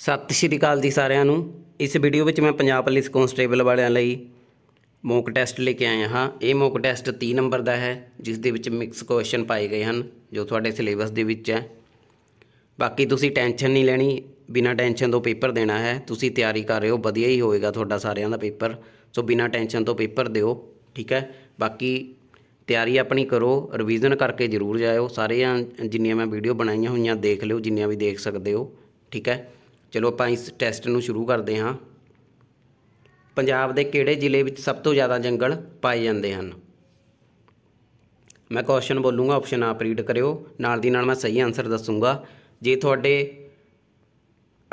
ਸਤਿ ਸ਼੍ਰੀ ਅਕਾਲ ਜੀ ਸਾਰਿਆਂ ਨੂੰ ਇਸ ਵੀਡੀਓ ਵਿੱਚ ਮੈਂ ਪੰਜਾਬ ਪੁਲਿਸ ਕਨਸਟੇਬਲ ਵਾਲਿਆਂ ਲਈ ਮੌਕ ਟੈਸਟ ਲੈ ਕੇ ਆਇਆ ਹਾਂ ਇਹ ਮੌਕ ਟੈਸਟ 30 ਨੰਬਰ ਦਾ ਹੈ ਜਿਸ ਦੇ ਵਿੱਚ ਮਿਕਸ ਕੁਐਸਚਨ ਪਾਏ ਗਏ ਹਨ ਜੋ ਤੁਹਾਡੇ ਸਿਲੇਬਸ ਦੇ ਵਿੱਚ ਹੈ ਬਾਕੀ ਤੁਸੀਂ ਟੈਨਸ਼ਨ ਨਹੀਂ ਲੈਣੀ ਬਿਨਾਂ ਟੈਨਸ਼ਨ ਤੋਂ ਪੇਪਰ ਦੇਣਾ ਹੈ ਤੁਸੀਂ ਤਿਆਰੀ ਕਰ ਰਹੇ ਹੋ ਵਧੀਆ ਹੀ ਹੋਏਗਾ ਤੁਹਾਡਾ ਸਾਰਿਆਂ ਦਾ ਪੇਪਰ ਸੋ ਬਿਨਾਂ ਟੈਨਸ਼ਨ ਤੋਂ ਪੇਪਰ ਦਿਓ ਠੀਕ ਹੈ ਬਾਕੀ ਤਿਆਰੀ ਆਪਣੀ ਕਰੋ ਰਿਵੀਜ਼ਨ ਕਰਕੇ ਜ਼ਰੂਰ ਜਾਇਓ ਸਾਰੇ ਜਿੰਨੀਆਂ ਮੈਂ ਵੀਡੀਓ ਬਣਾਈਆਂ ਹੋਈਆਂ ਦੇਖ ਲਿਓ ਜਿੰਨੀਆਂ ਵੀ ਦੇਖ ਸਕਦੇ ਹੋ ਠੀਕ ਹੈ ਚਲੋ ਆਪਾਂ ਇਸ ਟੈਸਟ ਨੂੰ ਸ਼ੁਰੂ ਕਰਦੇ ਹਾਂ ਪੰਜਾਬ ਦੇ ਕਿਹੜੇ ਜ਼ਿਲ੍ਹੇ ਵਿੱਚ ਸਭ ਤੋਂ ਜ਼ਿਆਦਾ ਜੰਗਲ ਪਾਏ ਜਾਂਦੇ ਹਨ ਮੈਂ ਕੁਐਸਚਨ ਬੋਲੂੰਗਾ ਆਪਸ਼ਨ ਆਪ ਰੀਡ ਕਰਿਓ ਨਾਲ ਦੀ ਨਾਲ ਮੈਂ ਸਹੀ ਆਨਸਰ ਦੱਸੂੰਗਾ ਜੇ ਤੁਹਾਡੇ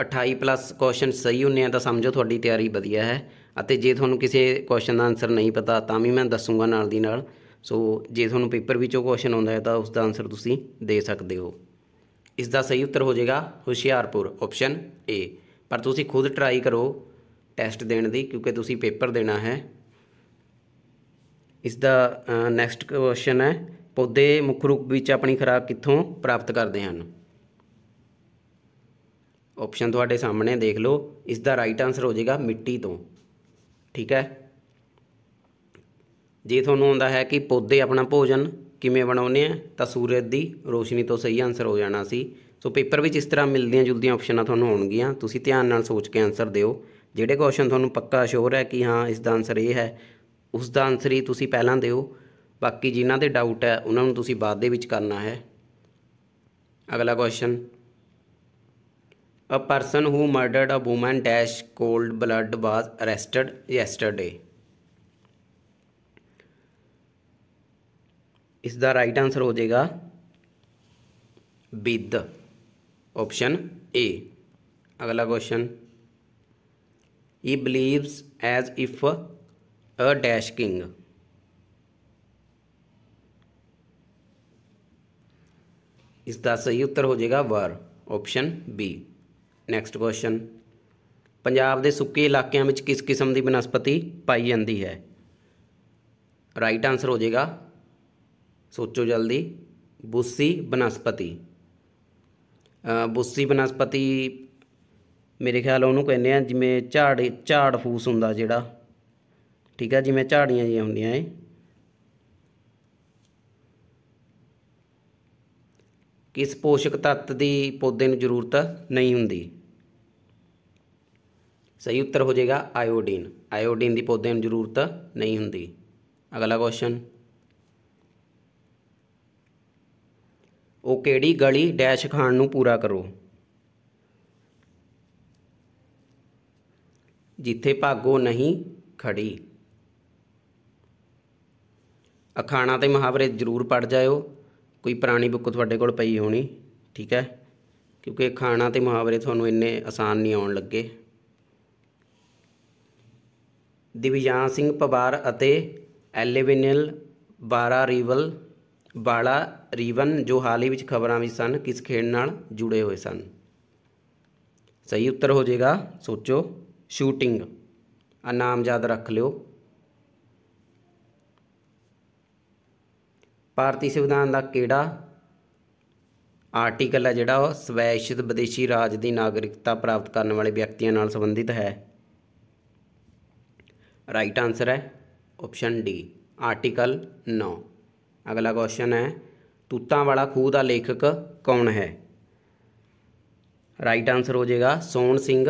28 ਪਲੱਸ ਕੁਐਸਚਨ ਸਹੀ ਹੁੰਨੇ ਆ ਤਾਂ ਸਮਝੋ ਤੁਹਾਡੀ ਤਿਆਰੀ ਵਧੀਆ ਹੈ ਅਤੇ ਜੇ ਤੁਹਾਨੂੰ ਕਿਸੇ ਕੁਐਸਚਨ ਦਾ ਆਨਸਰ ਨਹੀਂ ਪਤਾ ਤਾਂ ਵੀ ਮੈਂ ਦੱਸੂੰਗਾ ਨਾਲ ਦੀ ਨਾਲ ਸੋ ਜੇ ਤੁਹਾਨੂੰ ਪੇਪਰ ਵਿੱਚੋਂ ਕੁਐਸਚਨ ਆਉਂਦਾ ਹੈ ਤਾਂ ਉਸ ਦਾ ਆਨਸਰ ਤੁਸੀਂ ਦੇ ਸਕਦੇ ਹੋ ਇਸ ਦਾ ਸਹੀ ਉੱਤਰ ਹੋ ਜਾਏਗਾ ਹੁਸ਼ਿਆਰਪੁਰ ਆਪਸ਼ਨ ਏ ਪਰ ਤੁਸੀਂ ਖੁਦ ਟਰਾਈ ਕਰੋ ਟੈਸਟ ਦੇਣ ਦੀ ਕਿਉਂਕਿ ਤੁਸੀਂ ਪੇਪਰ ਦੇਣਾ ਹੈ ਇਸ ਦਾ ਨੈਕਸਟ ਕੁਐਸਚਨ ਹੈ ਪੌਦੇ ਮੁੱਖ ਰੂਪ ਵਿੱਚ ਆਪਣੀ ਖੁਰਾਕ ਕਿੱਥੋਂ ਪ੍ਰਾਪਤ ਕਰਦੇ ਹਨ ਆਪਸ਼ਨ ਤੁਹਾਡੇ ਸਾਹਮਣੇ ਦੇਖ ਲਓ ਇਸ ਦਾ ਰਾਈਟ ਆਨਸਰ ਹੋ ਜਾਏਗਾ ਮਿੱਟੀ ਤੋਂ ਠੀਕ ਹੈ ਜੇ ਤੁਹਾਨੂੰ ਆਉਂਦਾ ਹੈ ਕਿ ਪੌਦੇ ਆਪਣਾ ਭੋਜਨ ਕਿਵੇਂ ਬਣਾਉਨੇ ਆ ਤਾਂ ਸੂਰਜ ਦੀ ਰੋਸ਼ਨੀ ਤੋਂ ਸਹੀ ਆਨਸਰ ਹੋ ਜਾਣਾ ਸੀ ਸੋ ਪੇਪਰ ਵਿੱਚ ਇਸ ਤਰ੍ਹਾਂ ਮਿਲਦੀਆਂ ਜੁਲਦੀਆਂ ਆਪਸ਼ਨਾਂ ਤੁਹਾਨੂੰ ਹੋਣਗੀਆਂ ਤੁਸੀਂ ਧਿਆਨ ਨਾਲ ਸੋਚ ਕੇ ਆਨਸਰ ਦਿਓ ਜਿਹੜੇ ਕੁਐਸਚਨ ਤੁਹਾਨੂੰ ਪੱਕਾ ਸ਼ੋਰ ਹੈ ਕਿ ਹਾਂ ਇਸ ਦਾ ਆਨਸਰ ਇਹ ਹੈ ਉਸ ਦਾ ਆਨਸਰ ਹੀ ਤੁਸੀਂ ਪਹਿਲਾਂ ਦਿਓ ਬਾਕੀ ਜਿਨ੍ਹਾਂ ਦੇ ਡਾਊਟ ਹੈ ਉਹਨਾਂ ਨੂੰ ਤੁਸੀਂ ਬਾਅਦ ਦੇ ਵਿੱਚ ਕਰਨਾ ਹੈ ਅਗਲਾ question a person who murdered a woman dash cold blood was arrested yesterday इसका राइट आंसर हो जाएगा विद ऑप्शन ए अगला question he believes as if a dash king इसका सही उत्तर हो जाएगा or option B next question Punjab के सुके इलाकों में किस किस्म की ਬਨਸਪਤੀ पाई जाती है राइट आंसर हो जाएगा ਸੋਚੋ ਜਲਦੀ ਬੁੱਸੀ ਬਨਸਪਤੀ ਬੁੱਸੀ ਬਨਸਪਤੀ ਮੇਰੇ ਖਿਆਲ ਉਹਨੂੰ ਕਹਿੰਦੇ ਆ ਜਿਵੇਂ ਝਾੜ ਝਾੜ ਫੂਸ ਹੁੰਦਾ ਜਿਹੜਾ ਠੀਕ ਆ ਜਿਵੇਂ ਝਾੜੀਆਂ ਜੀ ਹੁੰਦੀਆਂ ਏ ਕਿਸ ਪੋਸ਼ਕ ਤੱਤ ਦੀ ਪੌਦੇ ਨੂੰ ਜ਼ਰੂਰਤ ਨਹੀਂ ਹੁੰਦੀ ਸਹੀ ਉੱਤਰ ਹੋ ਜਾਏਗਾ ਆਇਓਡੀਨ ਆਇਓਡੀਨ ਦੀ ਪੌਦੇ ਨੂੰ ਜ਼ਰੂਰਤ ਨਹੀਂ ਹੁੰਦੀ ਅਗਲਾ ਕੁਐਸਚਨ ਉਹ ਕਿਹੜੀ ਗਲੀ ਡੈਸ਼ ਖਾਨ ਨੂੰ ਪੂਰਾ ਕਰੋ ਜਿੱਥੇ ਭਾਗੋ ਨਹੀਂ ਖੜੀ ਅਖਾਣਾ ਤੇ ਮਹਾਵਰੇ ਜ਼ਰੂਰ ਪੜ ਜਾਇਓ ਕੋਈ ਪੁਰਾਣੀ ਬੁੱਕ ਤੁਹਾਡੇ ਕੋਲ ਪਈ ਹੋਣੀ ਠੀਕ ਹੈ ਕਿਉਂਕਿ ਅਖਾਣਾ ਤੇ ਮਹਾਵਰੇ ਤੁਹਾਨੂੰ ਇੰਨੇ ਆਸਾਨ ਨਹੀਂ ਆਉਣ ਲੱਗੇ ਦਿਵਿਜਾਨ ਸਿੰਘ ਪਵਾਰ ਅਤੇ ਐਲੇਵਿਨਲ 12 ਰੀਵਲ ਬਾਲਾ ਰੀਵਨ ਜੋ ਹਾਲ ਹੀ ਵਿੱਚ ਖਬਰਾਂ ਵਿੱਚ ਸਨ ਕਿਸ ਖੇਡ ਨਾਲ ਜੁੜੇ ਹੋਏ ਸਨ ਸਹੀ ਉੱਤਰ ਹੋ ਜਾਏਗਾ ਸੋਚੋ ਸ਼ੂਟਿੰਗ ਆ ਨਾਮ ਯਾਦ ਰੱਖ ਲਿਓ ਭਾਰਤੀ ਸੰਵਿਧਾਨ ਦਾ ਕਿਹੜਾ ਆਰਟੀਕਲ ਹੈ ਜਿਹੜਾ ਉਹ ਸਵੈਸ਼ਿਤ ਵਿਦੇਸ਼ੀ ਰਾਜ ਦੀ ਨਾਗਰਿਕਤਾ ਪ੍ਰਾਪਤ ਕਰਨ ਵਾਲੇ ਵਿਅਕਤੀਆਂ ਨਾਲ ਸੰਬੰਧਿਤ ਹੈ ਰਾਈਟ ਆਨਸਰ ਹੈ ਆਪਸ਼ਨ ਡੀ ਆਰਟੀਕਲ 9 ਅਗਲਾ ਕੁਐਸਚਨ ਹੈ ਤੂਤਾਂ ਵਾਲਾ ਖੂਹ ਦਾ ਲੇਖਕ ਕੌਣ ਹੈ ਰਾਈਟ ਆਨਸਰ ਹੋ ਜਾਏਗਾ ਸੋਨ ਸਿੰਘ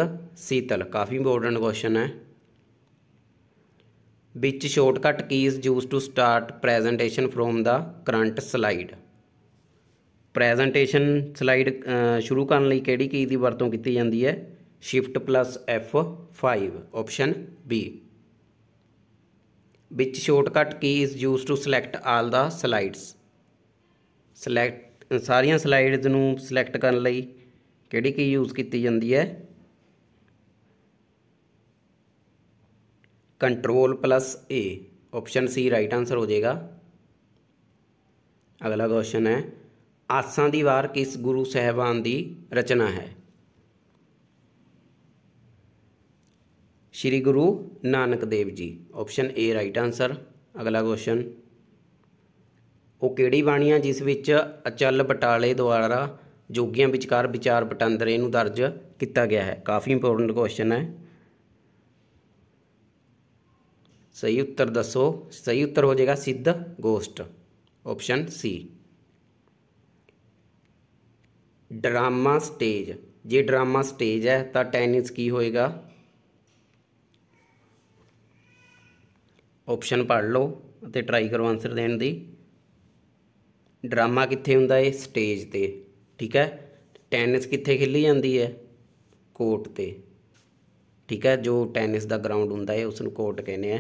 ਸੀਤਲ ਕਾਫੀ ਇੰਪੋਰਟੈਂਟ ਕੁਐਸਚਨ ਹੈ ਵਿੱਚ shortcut keys use to start presentation from the current slide presentation slide ਸ਼ੁਰੂ ਕਰਨ ਲਈ ਕਿਹੜੀ ਕੀ ਦੀ ਵਰਤੋਂ ਕੀਤੀ ਜਾਂਦੀ ਹੈ shift plus F 5 option B ਵਿੱਚ shortcut key is use to select all the slides select ਸਾਰੀਆਂ ਸਲਾਈਡਸ ਨੂੰ ਸਿਲੈਕਟ ਕਰਨ ਲਈ ਕਿਹੜੀ ਕੀ ਯੂਜ਼ ਕੀਤੀ ਜਾਂਦੀ ਹੈ control plus A option C right answer ਹੋ ਜਾਏਗਾ ਅਗਲਾ ਕੁਐਸਚਨ ਹੈ ਆਸਾਂ ਦੀ ਵਾਰ ਕਿਸ ਗੁਰੂ ਸਹਿਬਾਨ ਦੀ ਰਚਨਾ ਹੈ ਸ਼੍ਰੀ ਗੁਰੂ Nanak Dev ji option A right answer ਅਗਲਾ ਕੁਐਸਚਨ ਉਹ ਕਿਹੜੀ ਬਾਣੀ ਆ ਜਿਸ ਵਿੱਚ ਅਚਲ ਬਟਾਲੇ ਦੁਆਰਾ ਜੋਗੀਆਂ ਵਿਚਕਾਰ ਵਿਚਾਰ ਵਟਾਂਦਰੇ ਨੂੰ ਦਰਜ ਕੀਤਾ ਗਿਆ ਹੈ ਕਾਫੀ ਇੰਪੋਰਟੈਂਟ ਕੁਐਸਚਨ ਹੈ ਸਹੀ ਉੱਤਰ ਦੱਸੋ ਸਹੀ ਉੱਤਰ ਹੋ ਜਾਏਗਾ Sidh Gosht option C drama stage ਜੇ ਡਰਾਮਾ ਸਟੇਜ ਹੈ ਤਾਂ ਟੈਨਿਸ ਕੀ ਹੋਏਗਾ ਆਪਸ਼ਨ ਪੜ ਲਓ ਅਤੇ ਟਰਾਈ ਕਰੋ ਆਨਸਰ ਦੇਣ ਦੀ ਡਰਾਮਾ ਕਿੱਥੇ ਹੁੰਦਾ ਹੈ ਸਟੇਜ ਤੇ ਠੀਕ ਹੈ ਟੈਨਿਸ ਕਿੱਥੇ ਖੇਲੀ ਜਾਂਦੀ ਹੈ ਕੋਰਟ ਤੇ ਠੀਕ ਹੈ ਜੋ ਟੈਨਿਸ ਦਾ ਗਰਾਊਂਡ ਹੁੰਦਾ ਹੈ ਉਸ ਨੂੰ ਕੋਰਟ ਕਹਿੰਦੇ ਆ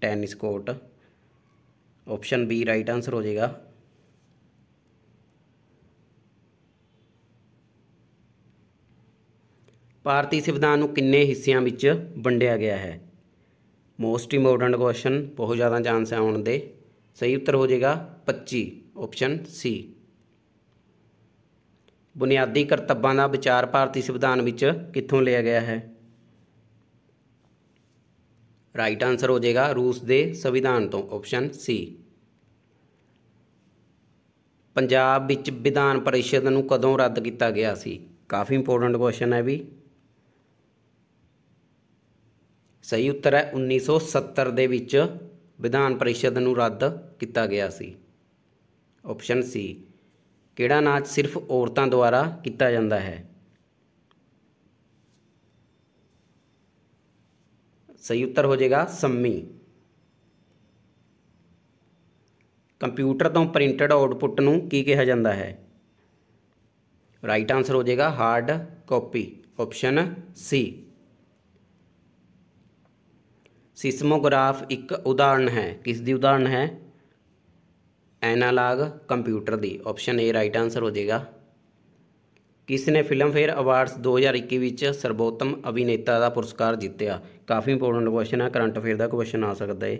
tennis court option B right answer ਹੋ ਜਾਏਗਾ ਭਾਰਤੀ ਸੰਵਿਧਾਨ ਨੂੰ ਕਿੰਨੇ ਹਿੱਸਿਆਂ ਵਿੱਚ ਵੰਡਿਆ ਗਿਆ ਹੈ ਮੋਸਟ ਇੰਪੋਰਟੈਂਟ ਕੁਐਸਚਨ ਬਹੁਤ ਜ਼ਿਆਦਾ ਚਾਂਸ ਹੈ ਆਉਣ ਦੇ ਸਹੀ ਉੱਤਰ ਹੋ ਜਾਏਗਾ 25 ਆਪਸ਼ਨ ਸੀ ਬੁਨਿਆਦੀ ਕਰਤੱਵਾਂ ਦਾ ਵਿਚਾਰ ਭਾਰਤੀ ਸੰਵਿਧਾਨ ਵਿੱਚ ਕਿੱਥੋਂ ਲਿਆ ਗਿਆ ਹੈ ਰਾਈਟ ਆਨਸਰ ਹੋ ਜਾਏਗਾ ਰੂਸ ਦੇ ਸੰਵਿਧਾਨ ਤੋਂ ਆਪਸ਼ਨ ਸੀ ਪੰਜਾਬ ਵਿੱਚ ਵਿਧਾਨ ਪਰਿਸ਼ਦ ਨੂੰ ਕਦੋਂ ਰੱਦ ਕੀਤਾ ਗਿਆ ਸੀ ਕਾਫੀ ਇੰਪੋਰਟੈਂਟ ਕੁਐਸਚਨ ਹੈ ਵੀ ਸਹੀ ਉੱਤਰ ਹੈ 1970 ਦੇ ਵਿੱਚ ਵਿਧਾਨ ਪਰਿਸ਼ਦ ਨੂੰ ਰੱਦ ਕੀਤਾ ਗਿਆ ਸੀ ਆਪਸ਼ਨ ਸੀ ਕਿਹੜਾ ਨਾਚ ਸਿਰਫ ਔਰਤਾਂ ਦੁਆਰਾ ਕੀਤਾ ਜਾਂਦਾ ਹੈ ਸਹੀ ਉੱਤਰ ਹੋ ਜਾਏਗਾ ਸੰਮੀ ਕੰਪਿਊਟਰ ਤੋਂ ਪ੍ਰਿੰਟਡ ਆਉਟਪੁੱਟ ਨੂੰ ਕੀ ਕਿਹਾ ਜਾਂਦਾ ਹੈ ਰਾਈਟ ਆਨਸਰ ਹੋ ਜਾਏਗਾ hard copy option C seismograph ਇੱਕ ਉਦਾਹਰਣ ਹੈ ਕਿਸ ਦੀ ਉਦਾਹਰਣ ਹੈ ਐਨਾਲੌਗ ਕੰਪਿਊਟਰ ਦੀ ਆਪਸ਼ਨ ਏ ਰਾਈਟ ਆਨਸਰ ਹੋ ਜਾਏਗਾ ਕਿਸ ਨੇ ਫਿਲਮ ਫੇਅਰ ਅਵਾਰਡਸ 2021 ਵਿੱਚ ਸਰਬੋਤਮ ਅਭਿਨੇਤਾ ਦਾ ਪੁਰਸਕਾਰ ਜਿੱਤਿਆ ਕਾਫੀ ਇੰਪੋਰਟੈਂਟ ਕੁਐਸਚਨ ਆ ਕਰੰਟ ਅਫੇਅਰ ਦਾ ਕੁਐਸਚਨ ਆ ਸਕਦਾ ਹੈ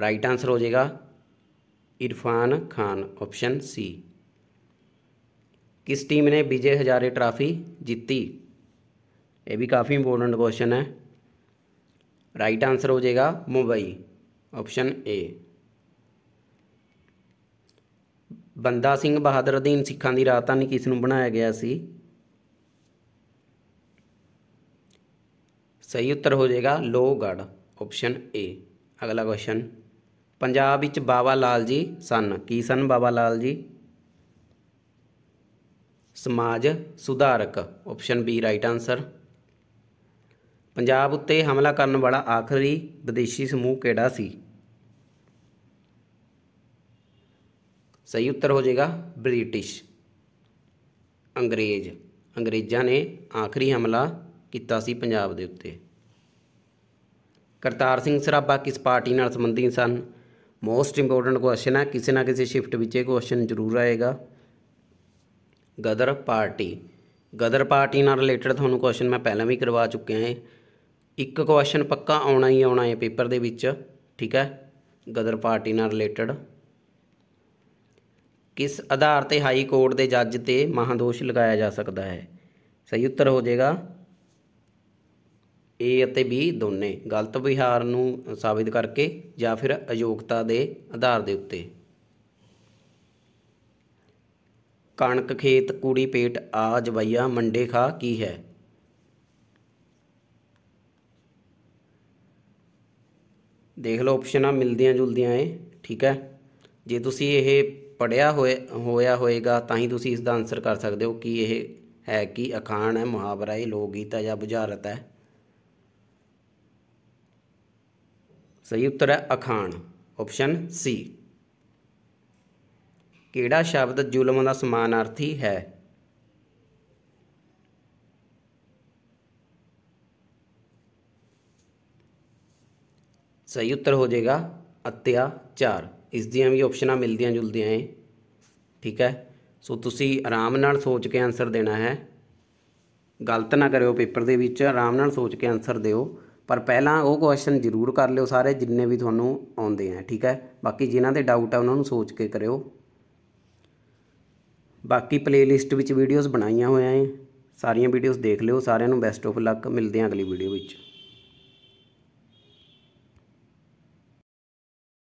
ਰਾਈਟ ਆਨਸਰ ਹੋ ਜਾਏਗਾ ਇਰਫਾਨ ਖਾਨ ਆਪਸ਼ਨ ਸੀ ਕਿਸ ਟੀਮ ਨੇ ਵਿਜੇ ਹਜ਼ਾਰੇ ਟਰਾਫੀ ਜਿੱਤੀ ਇਹ ਵੀ ਕਾਫੀ ਇੰਪੋਰਟੈਂਟ ਕੁਐਸਚਨ ਹੈ ਰਾਈਟ ਆਨਸਰ ਹੋ ਜਾਏਗਾ ਮੁੰਬਈ ऑप्शन ਏ ਬੰਦਾ ਸਿੰਘ ਬਹਾਦਰ ਅਧੀਨ ਸਿੱਖਾਂ ਦੀ ਰਾਜਧਾਨੀ ਕਿਸ ਨੂੰ ਬਣਾਇਆ ਗਿਆ ਸੀ ਸਹੀ ਉੱਤਰ ਹੋ ਜਾਏਗਾ ਲੋਹਗੜ ਆਪਸ਼ਨ ਏ ਅਗਲਾ ਕੁਐਸਚਨ ਪੰਜਾਬ ਵਿੱਚ ਬਾਬਾ ਲਾਲ ਜੀ ਸਨ ਕੀ ਸਨ ਬਾਬਾ ਲਾਲ ਜੀ ਸਮਾਜ ਸੁਧਾਰਕ option B right answer Punjab ਉੱਤੇ ਹਮਲਾ ਕਰਨ ਵਾਲਾ ਆਖਰੀ ਵਿਦੇਸ਼ੀ ਸਮੂਹ ਕਿਹੜਾ ਸੀ ਸਹੀ ਉੱਤਰ ਹੋ ਜਾਏਗਾ ਬ੍ਰਿਟਿਸ਼ ਅੰਗਰੇਜ਼ ਅੰਗਰੇਜ਼ਾਂ ਨੇ ਆਖਰੀ ਹਮਲਾ ਕੀਤਾ ਸੀ ਪੰਜਾਬ ਦੇ ਉੱਤੇ ਕਰਤਾਰ ਸਿੰਘ ਸਰਾਭਾ ਕਿਸ ਪਾਰਟੀ ਨਾਲ ਸੰਬੰਧਿਤ ਸਨ ਮੋਸਟ ਇੰਪੋਰਟੈਂਟ ਕੁਐਸਚਨ ਹੈ ਕਿਸੇ ਨਾ ਕਿਸੇ ਸ਼ਿਫਟ ਵਿੱਚ ਇਹ ਕੁਐਸਚਨ ਜ਼ਰੂਰ ਆਏਗਾ ਗਦਰ ਪਾਰਟੀ ਗਦਰ ਪਾਰਟੀ ਨਾਲ ਰਿਲੇਟਡ ਤੁਹਾਨੂੰ ਕੁਐਸਚਨ ਮੈਂ ਪਹਿਲਾਂ ਵੀ ਕਰਵਾ ਚੁੱਕਿਆ ਹਾਂ ਇੱਕ ਕੁਐਸਚਨ ਪੱਕਾ ਆਉਣਾ ਹੀ ਆਉਣਾ ਹੈ ਪੇਪਰ ਦੇ ਵਿੱਚ ਠੀਕ ਹੈ ਗਦਰ ਪਾਰਟੀ ਨਾਲ ਰਿਲੇਟਡ ਕਿਸ ਆਧਾਰ ਤੇ ਹਾਈ ਕੋਰਟ ਦੇ ਜੱਜ ਤੇ ਮਹਾਦੋਸ਼ ਲਗਾਇਆ ਜਾ ਸਕਦਾ ਹੈ ਸਹੀ ਉੱਤਰ ਹੋ ਜਾਏਗਾ A ਅਤੇ B ਦੋਨੇ ਗਲਤ ਵਿਹਾਰ ਨੂੰ ਸਾਬਿਤ ਕਰਕੇ ਜਾਂ ਫਿਰ ਅਯੋਗਤਾ ਦੇ ਆਧਾਰ ਦੇ ਉੱਤੇ ਕਣਕ ਖੇਤ ਕੂੜੀ ਪੇਟ ਆ ਜਵਈਆ ਮੰਡੇ ਖਾ ਕੀ ਹੈ ਦੇਖ ਲਓ ਆਪਸ਼ਨਾਂ ਮਿਲਦੀਆਂ ਜੁਲਦੀਆਂ ਇਹ ਠੀਕ ਹੈ ਜੇ ਤੁਸੀਂ ਇਹ ਪੜਿਆ ਹੋਏ ਹੋਇਆ ਹੋਏਗਾ ਤਾਂ ਹੀ ਤੁਸੀਂ ਇਸ ਦਾ ਆਨਸਰ ਕਰ ਸਕਦੇ ਹੋ ਕਿ ਇਹ ਹੈ ਕਿ ਅਖਾਣ ਹੈ ਮੁਹਾਵਰਾ ਹੈ ਲੋਕ ਗੀਤ ਹੈ ਜਾਂ ਬੁਝਾਰਤ ਹੈ ਸਹੀ ਉੱਤਰ ਹੈ ਅਖਾਣ ਆਪਸ਼ਨ ਸੀ ਕਿਹੜਾ ਸ਼ਬਦ ਜ਼ੁਲਮ ਦਾ ਸਮਾਨਾਰਥੀ ਹੈ ਸਹੀ ਉੱਤਰ ਹੋ ਜਾਏਗਾ ਅਤਿਆਚਾਰ ਇਸ ਦੀਆਂ ਵੀ ਆਪਸ਼ਨਾਂ ਮਿਲਦੀਆਂ ਜੁਲਦੀਆਂ ਹੈ ਠੀਕ ਹੈ ਸੋ ਤੁਸੀਂ ਆਰਾਮ ਨਾਲ ਸੋਚ ਕੇ ਆਨਸਰ ਦੇਣਾ ਹੈ ਗਲਤ ਨਾ ਕਰਿਓ ਪੇਪਰ ਦੇ ਵਿੱਚ ਆਰਾਮ ਨਾਲ ਸੋਚ ਕੇ ਆਨਸਰ ਦਿਓ ਪਰ ਪਹਿਲਾਂ ਉਹ ਕੁਐਸਚਨ ਜ਼ਰੂਰ ਕਰ ਲਿਓ ਸਾਰੇ ਜਿੰਨੇ ਵੀ ਤੁਹਾਨੂੰ ਆਉਂਦੇ ਆ ਠੀਕ ਹੈ ਬਾਕੀ ਜਿਨ੍ਹਾਂ ਦੇ ਡਾਊਟ ਆ ਉਹਨਾਂ ਨੂੰ ਸੋਚ ਕੇ ਕਰਿਓ ਬਾਕੀ ਪਲੇਲਿਸਟ ਵਿੱਚ ਵੀਡੀਓਜ਼ ਬਣਾਈਆਂ ਹੋਈਆਂ ਐ ਸਾਰੀਆਂ ਵੀਡੀਓਜ਼ ਦੇਖ ਲਿਓ ਸਾਰਿਆਂ ਨੂੰ ਬੈਸਟ ਆਫ ਲੱਕ ਮਿਲਦੇ ਆ ਅਗਲੀ ਵੀਡੀਓ ਵਿੱਚ